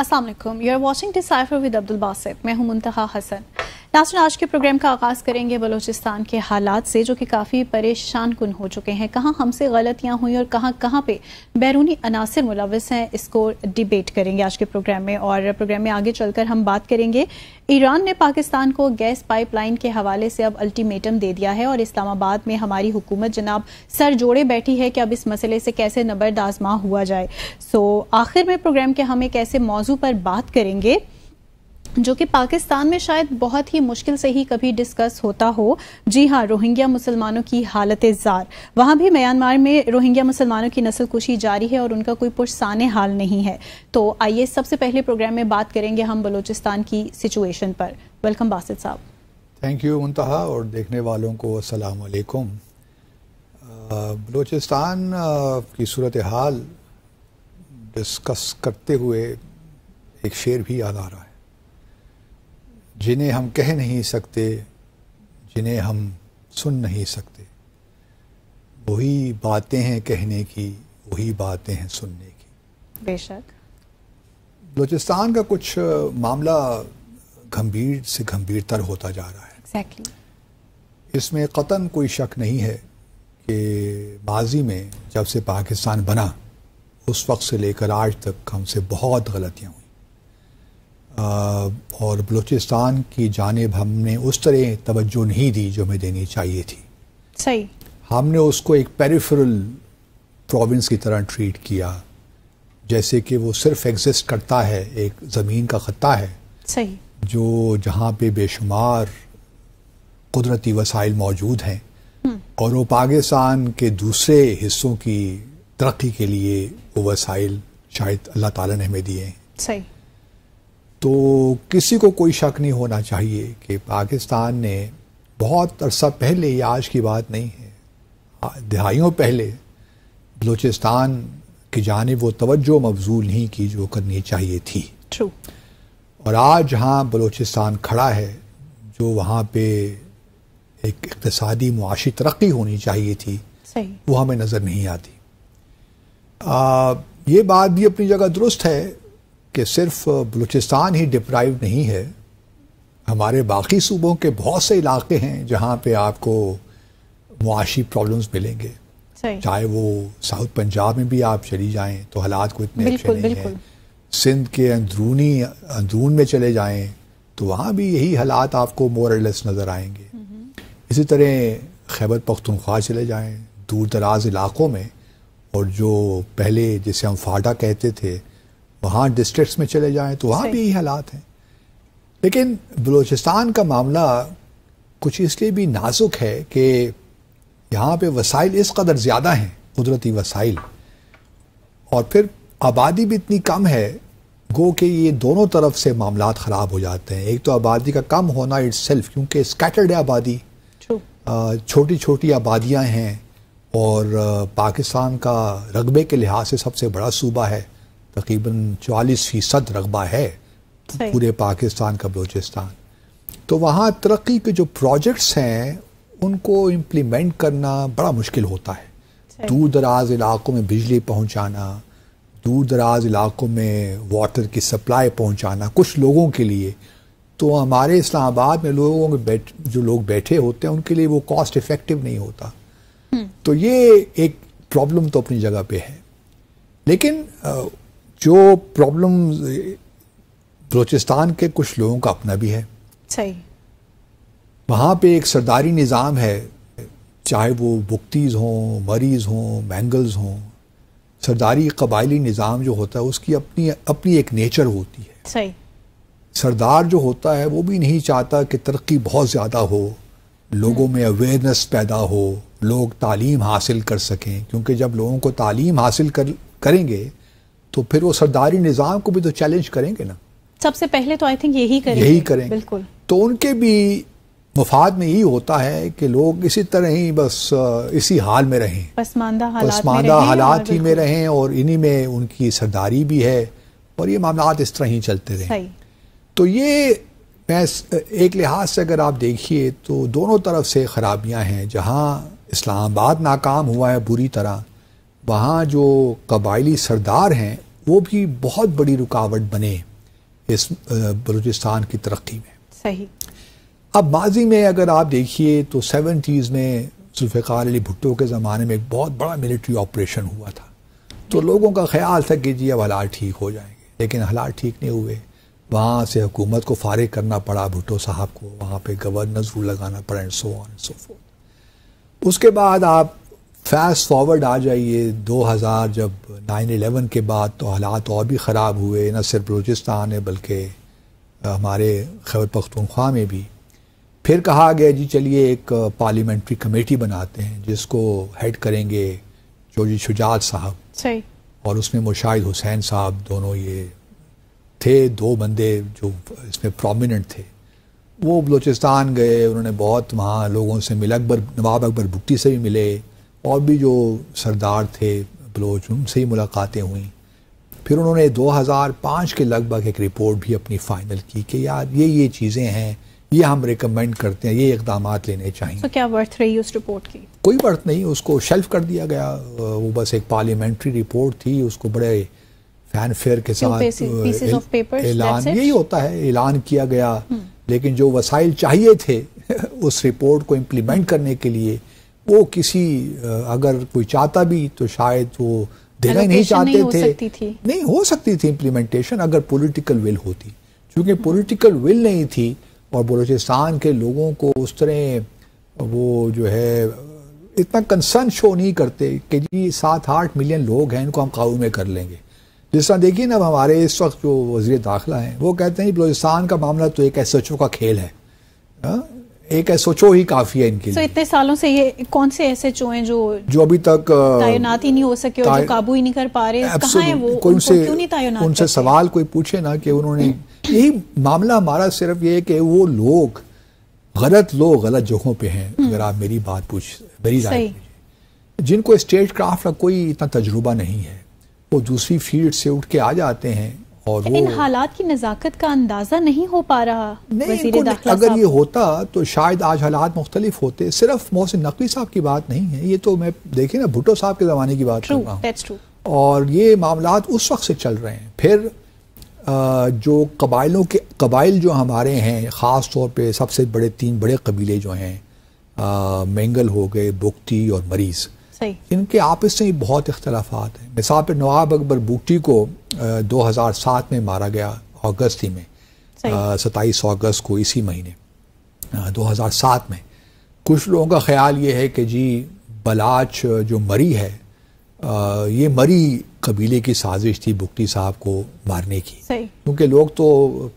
Aslam you are watching decipher with Abdul Basit मैं हूं मुंतहा हसन नासन आज के प्रोग्राम का आगाज़ करेंगे बलोचिस्तान के हालात से जो कि काफ़ी परेशान कन हो चुके हैं कहाँ हमसे गलतियाँ हुई और कहाँ कहाँ पे बैरूनी अनासर मुलविस हैं इसको डिबेट करेंगे आज के प्रोग्राम में और प्रोग्राम में आगे चलकर हम बात करेंगे ईरान ने पाकिस्तान को गैस पाइपलाइन के हवाले से अब अल्टीमेटम दे दिया है और इस्लामाबाद में हमारी हुकूमत जनाब सर जोड़े बैठी है कि अब इस मसले से कैसे नबरदाजमा हुआ जाए सो आखिर में प्रोग्राम के हम एक ऐसे मौजू पर बात करेंगे जो कि पाकिस्तान में शायद बहुत ही मुश्किल से ही कभी डिस्कस होता हो जी हाँ रोहिंग्या मुसलमानों की हालत जार वहाँ भी म्यांमार में रोहिंग्या मुसलमानों की नस्ल कुशी जारी है और उनका कोई पुरसान हाल नहीं है तो आइए सबसे पहले प्रोग्राम में बात करेंगे हम बलूचिस्तान की सिचुएशन पर वेलकम बासित साहब थैंक यू मुंतहा और देखने वालों को असलकुम बलोचिस्तान की सूरत हाल डिस्कस करते हुए एक शेर भी याद आ रहा है जिन्हें हम कह नहीं सकते जिन्हें हम सुन नहीं सकते वही बातें हैं कहने की वही बातें हैं सुनने की बेशक बलोचिस्तान का कुछ मामला गंभीर से गंभीरतर होता जा रहा है exactly. इसमें कतन कोई शक नहीं है कि माजी में जब से पाकिस्तान बना उस वक्त से लेकर आज तक हमसे बहुत गलतियाँ और बलूचिस्तान की जानब हमने उस तरह तवज्जो नहीं दी जो हमें देनी चाहिए थी सही हमने उसको एक पेरीफरल प्रोविंस की तरह ट्रीट किया जैसे कि वो सिर्फ एग्जिस्ट करता है एक ज़मीन का ख़त्ता है सही जो जहाँ पे बेशुमार कुदरती वसाइल मौजूद हैं हम्म। और वो पाकिस्तान के दूसरे हिस्सों की तरक्की के लिए वो वसाइल शायद अल्लाह ताला ने हमें दिए हैं सही तो किसी को कोई शक नहीं होना चाहिए कि पाकिस्तान ने बहुत अरसा पहले या आज की बात नहीं है दहाइयों पहले बलूचिस्तान की जानब वो तवज्जो मबजूल नहीं की जो करनी चाहिए थी True. और आज जहाँ बलूचिस्तान खड़ा है जो वहाँ पे एक इकतसादी मुआशी तरक्की होनी चाहिए थी सही। वो हमें नज़र नहीं आती आ, ये बात भी अपनी जगह दुरुस्त है कि सिर्फ बलूचिस्तान ही डिप्राइव नहीं है हमारे बाकी सूबों के बहुत से इलाके हैं जहाँ पे आपको मुआशी प्रॉब्लम्स मिलेंगे चाहे वो साउथ पंजाब में भी आप चली जाएं तो हालात को इतने अच्छे नहीं हैं सिंध के अंदरूनी अंदरून में चले जाएं तो वहाँ भी यही हालात आपको मोरलेस नज़र आएंगे हम्म। इसी तरह खैबर पख्तनख्वा चले जाएं दूर दराज इलाकों में और जो पहले जिसे हम फाटा कहते थे वहाँ डिस्ट्रिक्ट में चले जाएँ तो वहाँ भी यही हालात हैं लेकिन बलूचिस्तान का मामला कुछ इसलिए भी नाजुक है कि यहाँ पे वसाइल इस कदर ज़्यादा हैं कुदरती वसाइल और फिर आबादी भी इतनी कम है गो कि ये दोनों तरफ से मामला ख़राब हो जाते हैं एक तो आबादी का कम होना इट्स सेल्फ क्योंकि स्कैटर्ड है आबादी छोटी छोटी आबादियाँ हैं और पाकिस्तान का रकबे के लिहाज से सबसे बड़ा सूबा है तकरीबन चालीस फ़ीसद रकबा है पूरे पाकिस्तान का बलूचिस्तान तो वहाँ तरक्की के जो प्रोजेक्ट्स हैं उनको इम्प्लीमेंट करना बड़ा मुश्किल होता है दूर दराज इलाकों में बिजली पहुँचाना दूर दराज इलाकों में वाटर की सप्लाई पहुँचाना कुछ लोगों के लिए तो हमारे इस्लामाबाद में लोगों के बैठ जो लोग बैठे होते हैं उनके लिए वो कॉस्ट इफ़ेक्टिव नहीं होता हम्म। तो ये एक प्रॉब्लम तो अपनी जगह पे है लेकिन जो प्रॉब्लम बलोचिस्तान के कुछ लोगों का अपना भी है सही वहाँ पे एक सरदारी निज़ाम है चाहे वो बुक्तीज़ हों मरीज़ हों मैंगल्स हों सरदारी कबायली निज़ाम जो होता है उसकी अपनी अपनी एक नेचर होती है सही सरदार जो होता है वो भी नहीं चाहता कि तरक्की बहुत ज़्यादा हो लोगों में अवेयरनेस पैदा हो लोग तालीम हासिल कर सकें क्योंकि जब लोगों को तालीम हासिल कर करेंगे तो फिर वो सरदारी निज़ाम को भी तो चैलेंज करेंगे ना सबसे पहले तो आई थिंक यही करेंगे यही करेंगे बिल्कुल तो उनके भी मफाद में यही होता है कि लोग इसी तरह ही बस इसी हाल में रहें पसमानदा हालात पसमानदा हालात ही में रहें और इन्हीं में उनकी सरदारी भी है और ये मामला इस तरह ही चलते रहे तो ये मैं एक लिहाज से अगर आप देखिए तो दोनों तरफ से खराबियां हैं जहां इस्लामाबाद नाकाम हुआ है बुरी तरह वहाँ जो कबायली सरदार हैं वो भी बहुत बड़ी रुकावट बने इस बलूचिस्तान की तरक्की में सही अब माजी में अगर आप देखिए तो सेवेंटीज़ में जुल्फ़ार अली भुट्टो के ज़माने में एक बहुत बड़ा मिलिट्री ऑपरेशन हुआ था तो लोगों का ख्याल था कि जी अब हालात ठीक हो जाएंगे लेकिन हालात ठीक नहीं हुए वहाँ से हुकूमत को फारिग करना पड़ा भुट्टो साहब को वहाँ पे गवर्नर लगाना पड़ा and so on so forth उसके बाद आप फास्ट फॉरवर्ड आ जाइए 2000 जब 9/11 के बाद तो हालात और भी ख़राब हुए न सिर्फ बलूचिस्तान है बल्कि हमारे खैबर पख्तूनख्वा में भी फिर कहा गया जी चलिए एक पार्लियामेंट्री कमेटी बनाते हैं जिसको हेड करेंगे चौधरी शुजात साहब सही और उसमें मुशाहिद हुसैन साहब दोनों ये थे दो बंदे जो इसमें प्रोमिनेंट थे वो बलूचिस्तान गए उन्होंने बहुत वहाँ लोगों से मिले अकबर नवाब अकबर भुट्टी से भी मिले और भी जो सरदार थे बलोच उनसे ही मुलाकातें हुई फिर उन्होंने 2005 के लगभग एक रिपोर्ट भी अपनी फ़ाइनल की कि यार ये ये चीज़ें हैं ये हम रिकमेंड करते हैं ये इकदाम लेने चाहिए तो so, क्या वर्थ रही उस रिपोर्ट की कोई वर्थ नहीं उसको शेल्फ कर दिया गया वो बस एक पार्लियामेंट्री रिपोर्ट थी उसको बड़े फैन फेयर के साथ ऐलान यही होता है ऐलान किया गया hmm. लेकिन जो वसाइल चाहिए थे उस रिपोर्ट को इम्प्लीमेंट करने के लिए वो किसी अगर कोई चाहता भी तो शायद वो देना ही नहीं चाहते नहीं थे नहीं हो सकती थी इम्प्लीमेंटेशन अगर पॉलिटिकल विल होती क्योंकि पॉलिटिकल विल नहीं थी और बलोचिस्तान के लोगों को उस तरह वो जो है इतना कंसर्न शो नहीं करते कि जी सात आठ मिलियन लोग हैं इनको हम काबू में कर लेंगे जिस तरह देखिए ना हमारे इस वक्त जो वजीर दाखिला हैं वो कहते हैं बलोचिस्तान का मामला तो एक एस एच ओ का खेल है हाँ, एक एस ही काफी है इनके so, इतने सालों से ये कौन से ऐसे एच हैं जो जो अभी तक तैनात ही नहीं हो सके और जो काबू ही नहीं कर पा रहे कहाँ है वो कोई उनसे क्यों नहीं तैनात उनसे सवाल कोई पूछे ना कि उन्होंने यही मामला हमारा सिर्फ ये है कि वो लोग गलत लोग गलत जगहों पे हैं हम्म। अगर आप मेरी बात पूछ मेरी राय जिनको स्टेट क्राफ्ट का कोई इतना तजुर्बा नहीं है वो दूसरी फील्ड से उठ के आ जाते हैं और तो इन हालात की नज़ाकत का अंदाजा नहीं हो पा रहा नहीं, अगर ये होता तो शायद आज हालात मुख्तलिफ होते सिर्फ मोहसिन नकवी साहब की बात नहीं है ये तो मैं देखे ना भुटो साहब के ज़माने की बात true, और ये मामला उस वक्त से चल रहे हैं फिर आ, जो कबाइलों के कबाइल जो हमारे हैं ख़ास तौर पर सबसे बड़े तीन बड़े कबीले जो हैं मेंगल हो गए बुगती और मरीज़ इनके आपस में बहुत इख्तलाफात हैं मिसाल पर नवाब अकबर बूटी को दो हज़ार सात में मारा गया अगस्त ही में सताईस अगस्त को इसी महीने दो हज़ार सात में कुछ लोगों का ख्याल ये है कि जी बलाच जो मरी है आ, ये मरी कबीले की साजिश थी बुकटी साहब को मारने की क्योंकि लोग तो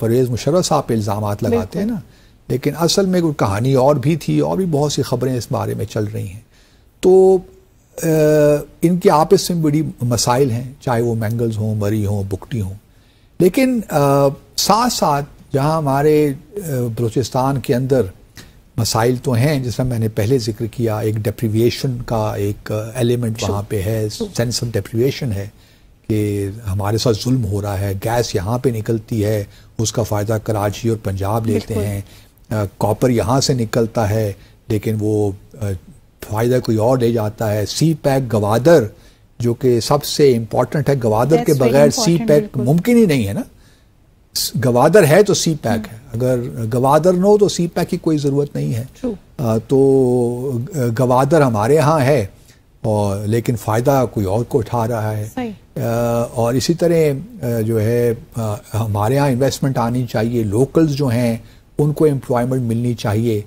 परवेज़ मुशर्रफ साहब पर इल्ज़ाम लगाते हैं ना लेकिन असल में कोई कहानी और भी थी और भी बहुत सी खबरें इस बारे में चल रही हैं तो इनके आपस में बड़ी मसाइल हैं चाहे वो मैंगल्स हों मरी हों बुकटी हों लेकिन साथ साथ जहाँ हमारे बलोचिस्तान के अंदर मसाइल तो हैं जिसमें मैंने पहले जिक्र किया एक डिप्रीविएशन का एक एलिमेंट वहाँ पे है सेंस ऑफ डिप्रीविएशन है कि हमारे साथ जुल्म हो रहा है गैस यहाँ पे निकलती है उसका फ़ायदा कराची और पंजाब लेते हैं कॉपर यहाँ से निकलता है लेकिन वो फ़ायदा कोई और ले जाता है सी पैक गवादर जो कि सबसे इम्पॉर्टेंट है गवादर के बगैर सी पैक मुमकिन ही नहीं है ना गवादर है तो सी पैक है हम्म। अगर गवादर न हो तो सी पैक की कोई ज़रूरत नहीं है आ, तो गवादर हमारे यहाँ है और लेकिन फ़ायदा कोई और को उठा रहा है आ, और इसी तरह जो है आ, हमारे यहाँ इन्वेस्टमेंट आनी चाहिए लोकल्स जो हैं उनको एम्प्लॉयमेंट मिलनी चाहिए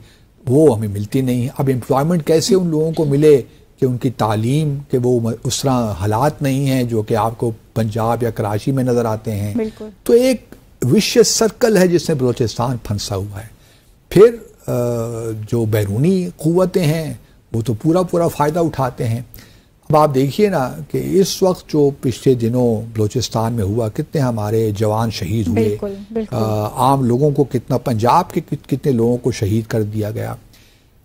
वो हमें मिलती नहीं अब एम्प्लॉयमेंट कैसे उन लोगों को मिले कि उनकी तालीम के वो उस तरह हालात नहीं हैं जो कि आपको पंजाब या कराची में नज़र आते हैं तो एक विश्व सर्कल है जिसमें बलोचिस्तान फंसा हुआ है फिर जो बैरूनी क़वतें हैं वो तो पूरा पूरा फ़ायदा उठाते हैं अब आप देखिए ना कि इस वक्त जो पिछले दिनों बलूचिस्तान में हुआ कितने हमारे जवान शहीद हुए बिल्कुल, बिल्कुल। आ, आम लोगों को कितना पंजाब के कित, कितने लोगों को शहीद कर दिया गया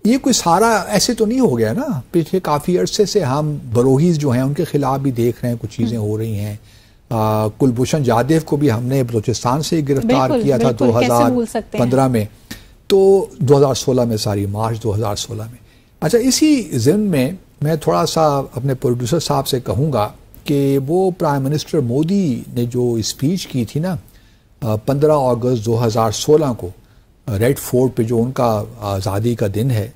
ये कोई सारा ऐसे तो नहीं हो गया ना पिछले काफ़ी अरसे से हम बरोहीज जो हैं उनके खिलाफ भी देख रहे हैं कुछ चीज़ें हम्म। हो रही हैं कुलभूषण जादेव को भी हमने बलूचिस्तान से गिरफ्तार किया था 2015 में तो 2016 में सारी मार्च 2016 में अच्छा इसी जिम में मैं थोड़ा सा अपने प्रोड्यूसर साहब से कहूँगा कि वो प्राइम मिनिस्टर मोदी ने जो स्पीच की थी ना पंद्रह अगस्त 2016 को रेड फोर्ट पे जो उनका आज़ादी का दिन है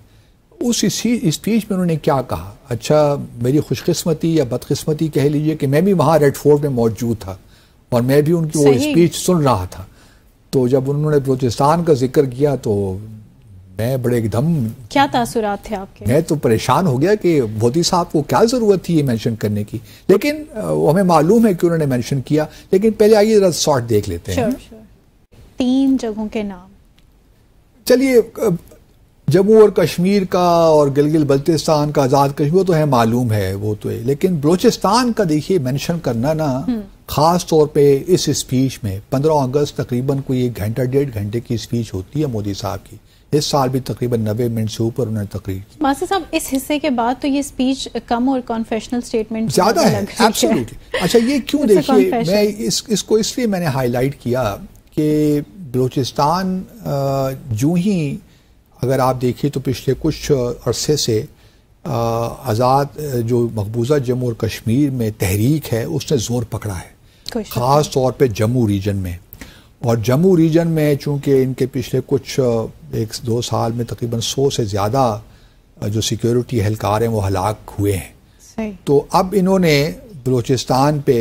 उस स्पीच में उन्होंने क्या कहा अच्छा मेरी खुशकस्मती या बदकस्मती कह लीजिए कि मैं भी वहाँ रेड फोर्ट में मौजूद था और मैं भी उनकी वो स्पीच सुन रहा था तो जब उन्होंने बलोचिस्तान का जिक्र किया तो मैं बड़े एकदम क्या तासुरात थे आपके मैं तो परेशान हो गया कि मोदी साहब को क्या ज़रूरत थी ये मेंशन करने की लेकिन हमें मालूम है कि उन्होंने मेंशन किया लेकिन पहले आइए ज़रा शॉर्ट देख लेते हैं तीन जगहों के नाम चलिए जम्मू और कश्मीर का और गिलगिल बल्तिस्तान का आज़ाद कश्मीर तो है मालूम है वो तो है लेकिन बलोचिस्तान का देखिए मेंशन करना ना हम्म। खास तौर पे इस स्पीच में 15 अगस्त तकरीबन कोई एक घंटा डेढ़ घंटे की स्पीच होती है मोदी साहब की इस साल भी तकरीबन नबे मिनट से ऊपर उन्होंने तकरीर मासी साहब इस हिस्से के बाद तो ये स्पीच कम और कॉन्फेशनल स्टेटमेंट ज़्यादा है एब्सोल्युटली अच्छा ये क्यों देखिए मैं इस इसको इसलिए मैंने हाईलाइट किया कि बलूचिस्तान जो ही अगर आप देखिए तो पिछले कुछ अरसे से आज़ाद जो मकबूजा जम्मू और कश्मीर में तहरीक है उसने ज़ोर पकड़ा है ख़ास तौर पे जम्मू रीजन में और जम्मू रीजन में चूँकि इनके पिछले कुछ एक दो साल में तकरीबन सौ से ज़्यादा जो सिक्योरिटी एहलकार हैं वो हलाक हुए हैं तो अब इन्होंने बलूचिस्तान पे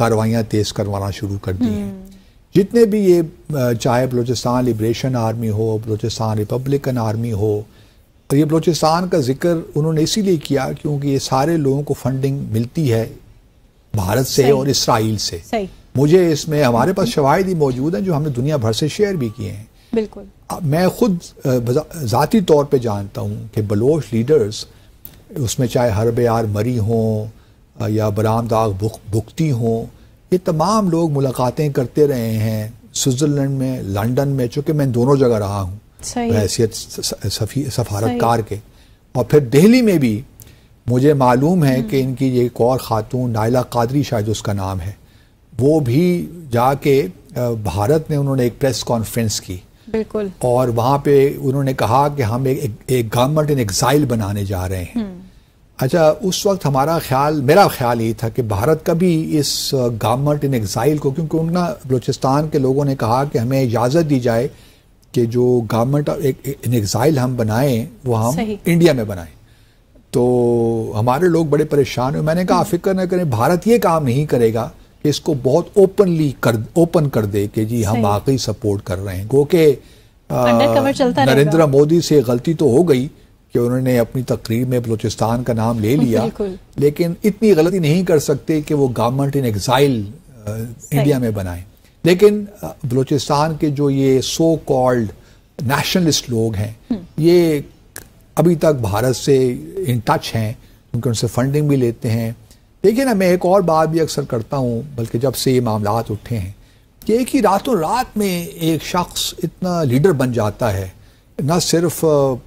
कार्रवाइयाँ तेज़ करवाना शुरू कर दी हैं हम्म। जितने भी ये चाहे बलूचिस्तान लिब्रेशन आर्मी हो बलूचिस्तान रिपब्लिकन आर्मी हो और ये बलूचिस्तान का जिक्र उन्होंने इसीलिए किया क्योंकि ये सारे लोगों को फंडिंग मिलती है भारत से और इसराइल से मुझे इसमें हमारे पास शवाहद ही मौजूद हैं जो हमने दुनिया भर से शेयर भी किए हैं बिल्कुल मैं खुद ज़ाती तौर पे जानता हूँ कि बलोच लीडर्स उसमें चाहे हरब यार मरी हों या बराम दाग भुक, भुगती हों ये तमाम लोग मुलाकातें करते रहे हैं स्विट्ज़रलैंड में लंदन में चूँकि मैं दोनों जगह रहा हूँ हैसियत सफारतकार के और फिर दिल्ली में भी मुझे मालूम है हम्म। कि इनकी एक और ख़ातून नायला कादरी शायद उसका नाम है वो भी जाके भारत में उन्होंने एक प्रेस कॉन्फ्रेंस की बिल्कुल और वहाँ पे उन्होंने कहा कि हम एक, एक, गवर्नमेंट इन एग्जाइल बनाने जा रहे हैं हम्म। अच्छा उस वक्त हमारा ख्याल मेरा ख्याल ये था कि भारत कभी इस गवर्नमेंट इन एग्जाइल को क्योंकि उनका बलूचिस्तान के लोगों ने कहा कि हमें इजाज़त दी जाए कि जो गवर्नमेंट इन एग्जाइल हम बनाएं वो हम इंडिया में बनाएं तो हमारे लोग बड़े परेशान हुए मैंने कहा हम्म। फिक्र न करें भारत ये काम नहीं करेगा कि इसको बहुत ओपनली कर ओपन कर दे कि जी हम वाकई सपोर्ट कर रहे हैं क्योंकि नरेंद्र मोदी से गलती तो हो गई कि उन्होंने अपनी तकरीर में बलूचिस्तान का नाम ले लिया लेकिन इतनी गलती नहीं कर सकते कि वो गवर्नमेंट इन एग्जाइल इंडिया में बनाए लेकिन बलूचिस्तान के जो ये सो कॉल्ड नेशनलिस्ट लोग हैं हम्म। ये अभी तक भारत से इन टच हैं उनके उनसे फंडिंग भी लेते हैं देखिए ना मैं एक और बात भी अक्सर करता हूँ बल्कि जब से ये मामला उठे हैं कि एक ही रातों रात में एक शख्स इतना लीडर बन जाता है न सिर्फ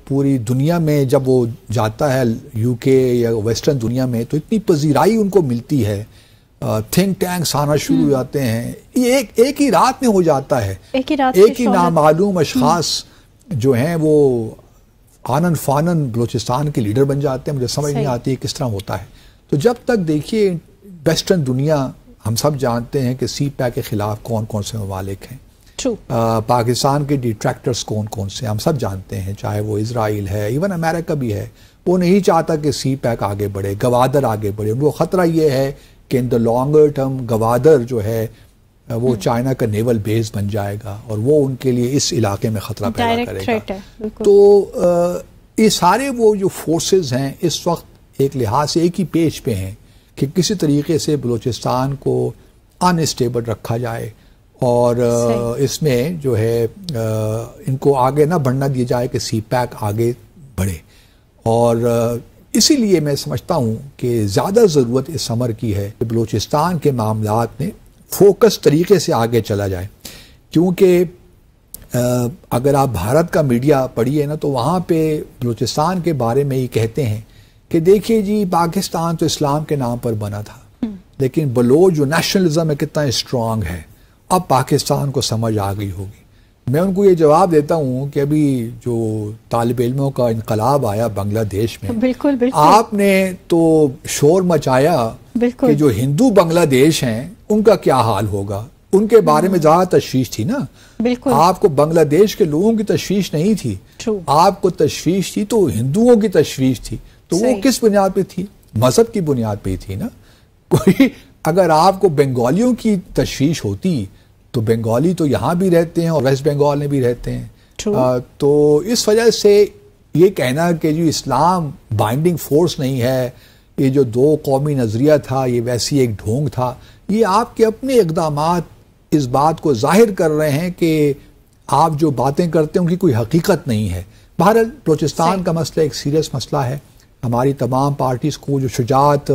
पूरी दुनिया में जब वो जाता है यूके या वेस्टर्न दुनिया में तो इतनी पजीराई उनको मिलती है थिंक टैंक्स आना शुरू हो हम्म। जाते हैं ये एक एक ही रात में हो जाता है एक ही रात एक ही नामालूम हम्म। अशास जो हैं वो आनंद फानन बलोचिस्तान के लीडर बन जाते हैं मुझे समझ नहीं आती किस तरह होता है तो जब तक देखिए वेस्टर्न दुनिया हम सब जानते हैं कि सी पैक के खिलाफ कौन कौन से ममालिक हैं पाकिस्तान के डिट्रैक्टर्स कौन कौन से हम सब जानते हैं चाहे वो इसराइल है इवन अमेरिका भी है वो नहीं चाहता कि सी पैक आगे बढ़े गवादर आगे बढ़े उनको ख़तरा ये है कि in the longer term Gwadar जो है वो चाइना हम्म। का नेवल बेस बन जाएगा और वो उनके लिए इस इलाके में ख़तरा पैदा करेगा तो ये सारे वो जो फोर्सेस हैं इस वक्त एक लिहाज से एक ही पेज पे हैं कि किसी तरीके से बलूचिस्तान को अनस्टेबल रखा जाए और इसमें जो है इनको आगे ना बढ़ना दिया जाए कि सी पैक आगे बढ़े और इसीलिए मैं समझता हूँ कि ज़्यादा ज़रूरत इस समर की है कि बलूचिस्तान के मामला में फोकस तरीके से आगे चला जाए क्योंकि अगर आप भारत का मीडिया पढ़िए ना तो वहाँ पे बलूचिस्तान के बारे में ये कहते हैं कि देखिए जी पाकिस्तान तो इस्लाम के नाम पर बना था हम्म। लेकिन बलोच जो नेशनलिज्म है कितना स्ट्रांग है अब पाकिस्तान को समझ आ गई होगी मैं उनको ये जवाब देता हूँ कि अभी जो तालब इलमों का इनकलाब आया बांग्लादेश में बिल्कुल, बिल्कुल आपने तो शोर मचाया कि जो हिंदू बांग्लादेश हैं उनका क्या हाल होगा उनके हम्म। बारे में ज्यादा तश्वीश थी ना बिल्कुल आपको बांग्लादेश के लोगों की तशवीश नहीं थी आपको तश्वीश थी तो हिंदुओं की तश्वीश थी तो वो किस बुनियाद पे थी मजहब की बुनियाद पे थी ना कोई अगर आपको बंगालियों की तशवीश होती तो बंगाली तो यहाँ भी रहते हैं और वेस्ट बंगाल में भी रहते हैं आ, तो इस वजह से ये कहना कि जो इस्लाम बाइंडिंग फोर्स नहीं है ये जो दो कौमी नज़रिया था ये वैसी एक ढोंग था ये आपके अपने इकदाम इस बात को जाहिर कर रहे हैं कि आप जो बातें करते हैं उनकी कोई हकीकत नहीं है भारत बलोचिस्तान का मसला एक सीरियस मसला है हमारी तमाम पार्टीज़ को जो शुजात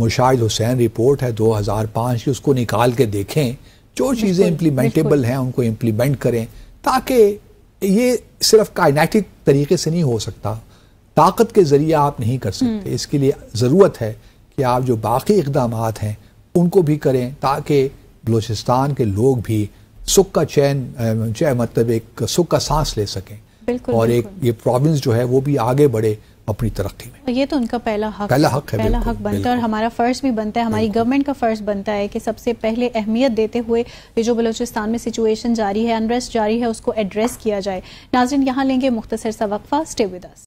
मुशाहिद हुसैन रिपोर्ट है 2005 की उसको निकाल के देखें जो चीज़ें इम्प्लीमेंटेबल हैं उनको इम्प्लीमेंट करें ताकि ये सिर्फ काइनेटिक तरीके से नहीं हो सकता ताकत के ज़रिए आप नहीं कर सकते हम्म। इसके लिए ज़रूरत है कि आप जो बाकी इकदाम हैं उनको भी करें ताकि बलूचिस्तान के लोग भी सुख का चैन चाहे मतलब एक सुख का सांस ले सकें और एक ये प्रोविंस जो है वो भी आगे बढ़े अपनी तरक्की में तो ये तो उनका पहला हक पहला हक है पहला हक बनता है और हमारा फ़र्ज़ भी बनता है हमारी गवर्नमेंट का फ़र्ज़ बनता है कि सबसे पहले अहमियत देते हुए ये जो बलोचिस्तान में सिचुएशन जारी है अनरेस्ट जारी है उसको एड्रेस किया जाए नाजरन यहाँ लेंगे मुख्तर सा वक्फा स्टे विद अस